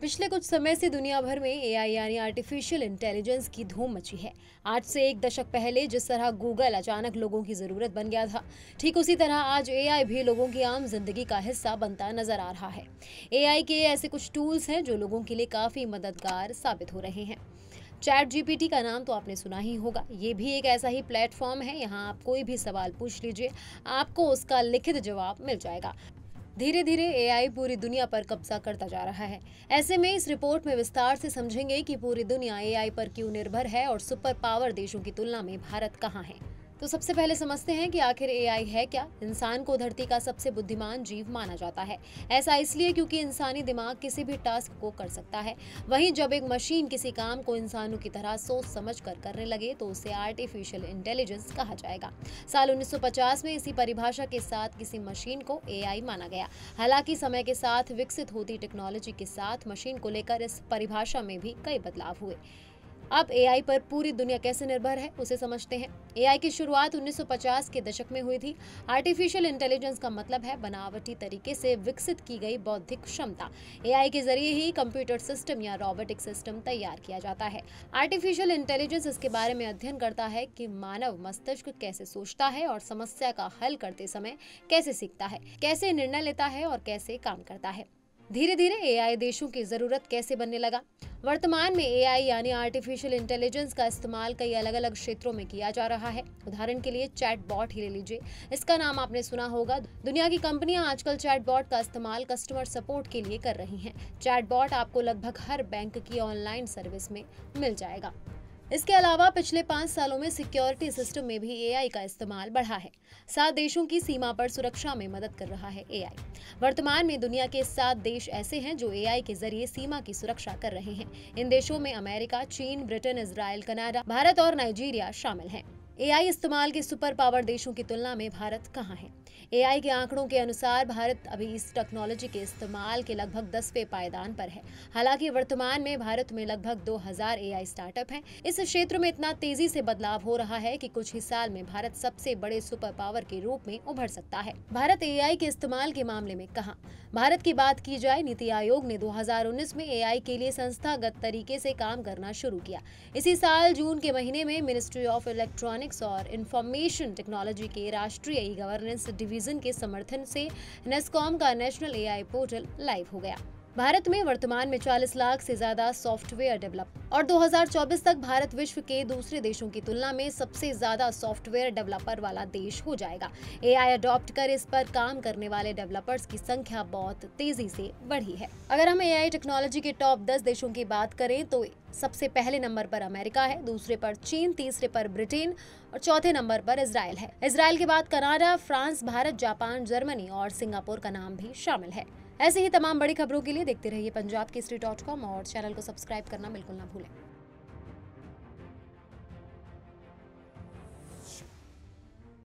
पिछले कुछ समय से दुनिया भर में एआई यानी आर्टिफिशियल इंटेलिजेंस की धूम मची है आज से एक दशक पहले जिस तरह गूगल अचानक लोगों की जरूरत बन गया था ठीक उसी तरह आज एआई भी लोगों की आम जिंदगी का हिस्सा बनता नजर आ रहा है एआई के ऐसे कुछ टूल्स हैं जो लोगों के लिए काफी मददगार साबित हो रहे हैं चैट जीपीटी का नाम तो आपने सुना ही होगा ये भी एक ऐसा ही प्लेटफॉर्म है यहाँ आप कोई भी सवाल पूछ लीजिए आपको उसका लिखित जवाब मिल जाएगा धीरे धीरे एआई पूरी दुनिया पर कब्जा करता जा रहा है ऐसे में इस रिपोर्ट में विस्तार से समझेंगे कि पूरी दुनिया एआई पर क्यों निर्भर है और सुपर पावर देशों की तुलना में भारत कहाँ है तो सबसे पहले समझते हैं कि आखिर एआई है क्या इंसान को धरती का सबसे बुद्धिमान जीव माना जाता है ऐसा इसलिए क्योंकि इंसानी दिमाग किसी भी टास्क को कर सकता है वहीं जब एक मशीन किसी काम को इंसानों की तरह सोच समझ कर करने लगे तो उसे आर्टिफिशियल इंटेलिजेंस कहा जाएगा साल 1950 में इसी परिभाषा के साथ किसी मशीन को ए माना गया हालांकि समय के साथ विकसित होती टेक्नोलॉजी के साथ मशीन को लेकर इस परिभाषा में भी कई बदलाव हुए अब एआई पर पूरी दुनिया कैसे निर्भर है उसे समझते हैं एआई की शुरुआत 1950 के दशक में हुई थी आर्टिफिशियल इंटेलिजेंस का मतलब है बनावटी तरीके से विकसित की गई बौद्धिक क्षमता एआई के जरिए ही कंप्यूटर सिस्टम या रोबोटिक सिस्टम तैयार किया जाता है आर्टिफिशियल इंटेलिजेंस इसके बारे में अध्ययन करता है कि मानव मस्तिष्क कैसे सोचता है और समस्या का हल करते समय कैसे सीखता है कैसे निर्णय लेता है और कैसे काम करता है धीरे धीरे एआई देशों की ज़रूरत कैसे बनने लगा वर्तमान में एआई यानी आर्टिफिशियल इंटेलिजेंस का इस्तेमाल कई अलग अलग क्षेत्रों में किया जा रहा है उदाहरण के लिए चैट बॉट ही ले लीजिए इसका नाम आपने सुना होगा दुनिया की कंपनियां आजकल चैट बॉट का इस्तेमाल कस्टमर सपोर्ट के लिए कर रही हैं चैट बॉट आपको लगभग हर बैंक की ऑनलाइन सर्विस में मिल जाएगा इसके अलावा पिछले पाँच सालों में सिक्योरिटी सिस्टम में भी एआई का इस्तेमाल बढ़ा है सात देशों की सीमा पर सुरक्षा में मदद कर रहा है एआई वर्तमान में दुनिया के सात देश ऐसे हैं जो एआई के जरिए सीमा की सुरक्षा कर रहे हैं इन देशों में अमेरिका चीन ब्रिटेन इसराइल कनाडा भारत और नाइजीरिया शामिल हैं एआई इस्तेमाल के सुपर पावर देशों की तुलना में भारत कहाँ है एआई के आंकड़ों के अनुसार भारत अभी इस टेक्नोलॉजी के इस्तेमाल के लगभग दसवें पायदान पर है हालांकि वर्तमान में भारत में लगभग 2000 ए स्टार्टअप हैं इस क्षेत्र में इतना तेजी से बदलाव हो रहा है कि कुछ ही साल में भारत सबसे बड़े सुपर पावर के रूप में उभर सकता है भारत ए के इस्तेमाल के मामले में कहा भारत की बात की जाए नीति आयोग ने 2019 में एआई के लिए संस्थागत तरीके से काम करना शुरू किया इसी साल जून के महीने में मिनिस्ट्री ऑफ इलेक्ट्रॉनिक इलेक्ट्रॉनिक्स और इंफॉर्मेशन टेक्नोलॉजी के राष्ट्रीय ई गवर्नेंस डिवीजन के समर्थन से नेस्कॉम का नेशनल एआई पोर्टल लाइव हो गया भारत में वर्तमान में 40 लाख से ज्यादा सॉफ्टवेयर डेवलप और 2024 तक भारत विश्व के दूसरे देशों की तुलना में सबसे ज्यादा सॉफ्टवेयर डेवलपर वाला देश हो जाएगा एआई अडॉप्ट कर इस पर काम करने वाले डेवलपर्स की संख्या बहुत तेजी से बढ़ी है अगर हम एआई टेक्नोलॉजी के टॉप दस देशों की बात करें तो सबसे पहले नंबर पर अमेरिका है दूसरे पर चीन तीसरे पर ब्रिटेन और चौथे नंबर पर इसराइल है इसराइल के बाद Canada France Bharat Japan Germany और सिंगापुर का नाम भी शामिल है ऐसे ही तमाम बड़ी खबरों के लिए देखते रहिए पंजाब केसरी डॉट कॉम और चैनल को सब्सक्राइब करना बिल्कुल ना भूलें